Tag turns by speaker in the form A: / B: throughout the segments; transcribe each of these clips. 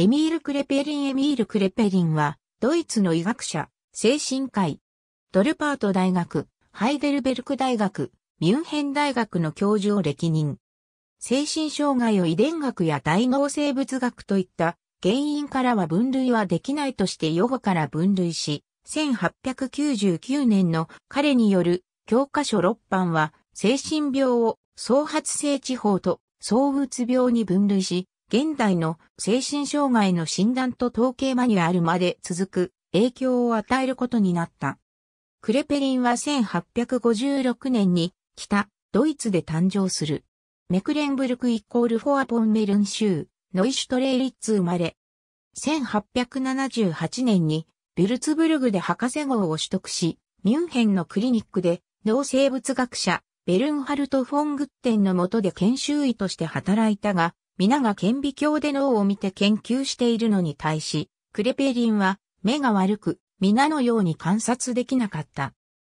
A: エミール・クレペリンエミール・クレペリンは、ドイツの医学者、精神科医、ドルパート大学、ハイデルベルク大学、ミュンヘン大学の教授を歴任。精神障害を遺伝学や大脳生物学といった原因からは分類はできないとして予後から分類し、1899年の彼による教科書6版は精神病を創発性地方と躁鬱病に分類し、現代の精神障害の診断と統計マニュアルまで続く影響を与えることになった。クレペリンは1856年に北ドイツで誕生する。メクレンブルクイコールフォアポンメルン州ノイシュトレイリッツ生まれ。1878年にビルツブルグで博士号を取得し、ミュンヘンのクリニックで脳生物学者ベルンハルト・フォン・グッテンの下で研修医として働いたが、皆が顕微鏡で脳を見て研究しているのに対し、クレペリンは目が悪く、皆のように観察できなかった。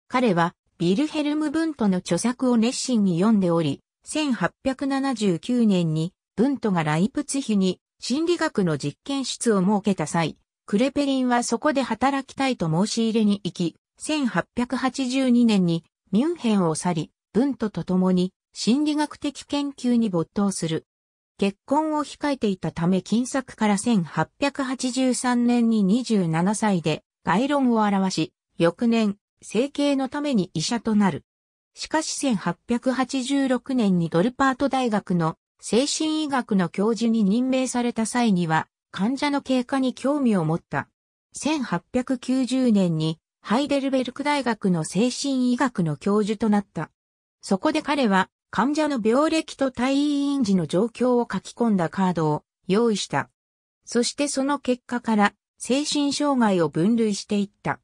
A: 彼は、ビルヘルム・ブントの著作を熱心に読んでおり、1879年に、ブントがライプツヒに心理学の実験室を設けた際、クレペリンはそこで働きたいと申し入れに行き、1882年にミュンヘンを去り、ブントと共に心理学的研究に没頭する。結婚を控えていたため金作から1883年に27歳で概論を表し、翌年、整形のために医者となる。しかし1886年にドルパート大学の精神医学の教授に任命された際には、患者の経過に興味を持った。1890年にハイデルベルク大学の精神医学の教授となった。そこで彼は患者の病歴と退院時の状況を書き込んだカードを用意した。そしてその結果から精神障害を分類していった。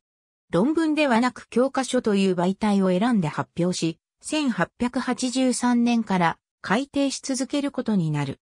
A: 論文ではなく教科書という媒体を選んで発表し、1883年から改定し続けることになる。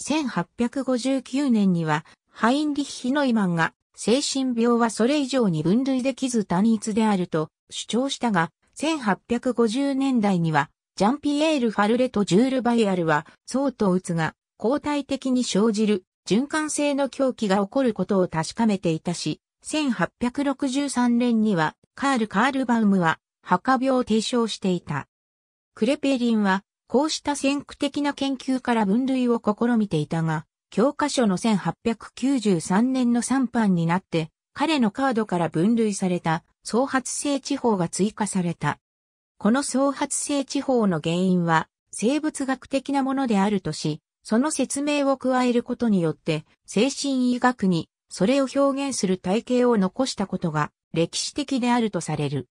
A: 1859年には、ハインリッヒ・ノイマンが、精神病はそれ以上に分類できず単一であると主張したが、1850年代には、ジャンピエール・ファルレとジュール・バイアルは、うとうつが、交代的に生じる、循環性の狂気が起こることを確かめていたし、1863年には、カール・カールバウムは、墓病を提唱していた。クレペリンは、こうした先駆的な研究から分類を試みていたが、教科書の1893年の3版になって、彼のカードから分類された、創発性地方が追加された。この創発性地方の原因は生物学的なものであるとし、その説明を加えることによって精神医学にそれを表現する体系を残したことが歴史的であるとされる。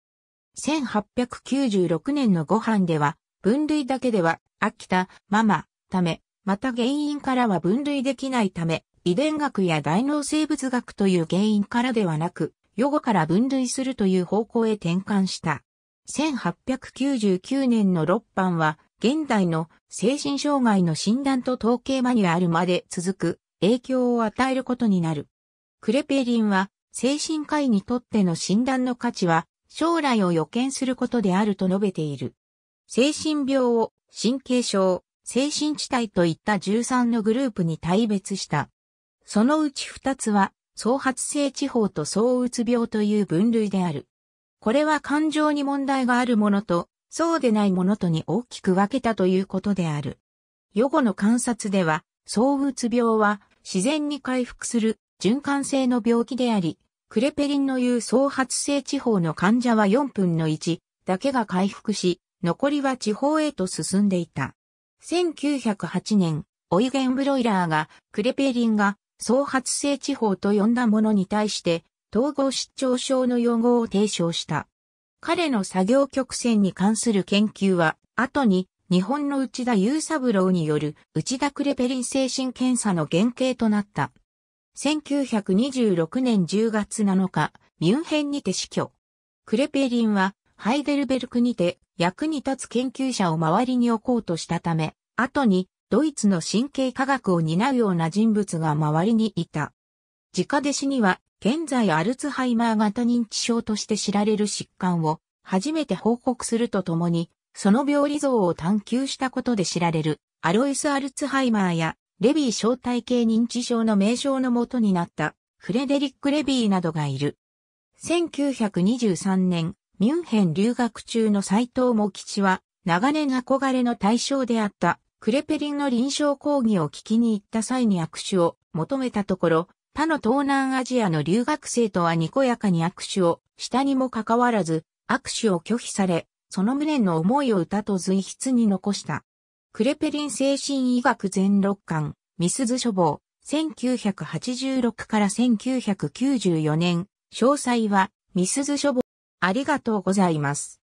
A: 1896年のご飯では分類だけでは飽きたママ、ため、また原因からは分類できないため、遺伝学や大脳生物学という原因からではなく、予後から分類するという方向へ転換した。1899年の6版は、現代の精神障害の診断と統計マニュアルまで続く影響を与えることになる。クレペリンは、精神科医にとっての診断の価値は、将来を予見することであると述べている。精神病を神経症、精神地帯といった13のグループに対別した。そのうち2つは、創発性地方と創うつ病という分類である。これは感情に問題があるものと、そうでないものとに大きく分けたということである。予後の観察では、躁うつ病は自然に回復する循環性の病気であり、クレペリンの言う創発性地方の患者は4分の1だけが回復し、残りは地方へと進んでいた。1908年、オイゲン・ブロイラーがクレペリンが創発性地方と呼んだものに対して、統合失調症の用語を提唱した。彼の作業曲線に関する研究は、後に日本の内田雄三郎による内田クレペリン精神検査の原型となった。1926年10月7日、ミュンヘンにて死去。クレペリンはハイデルベルクにて役に立つ研究者を周りに置こうとしたため、後にドイツの神経科学を担うような人物が周りにいた。直弟子には現在アルツハイマー型認知症として知られる疾患を初めて報告するとともに、その病理像を探求したことで知られるアロイス・アルツハイマーやレビー小体系認知症の名称のもとになったフレデリック・レビーなどがいる。1923年、ミュンヘン留学中の斎藤茂吉は、長年憧れの対象であったクレペリンの臨床講義を聞きに行った際に握手を求めたところ、他の東南アジアの留学生とはにこやかに握手をしたにもかかわらず、握手を拒否され、その無念の思いを歌と随筆に残した。クレペリン精神医学全6巻、ミスズ書房、1986から1994年、詳細は、ミスズ書房。ありがとうございます。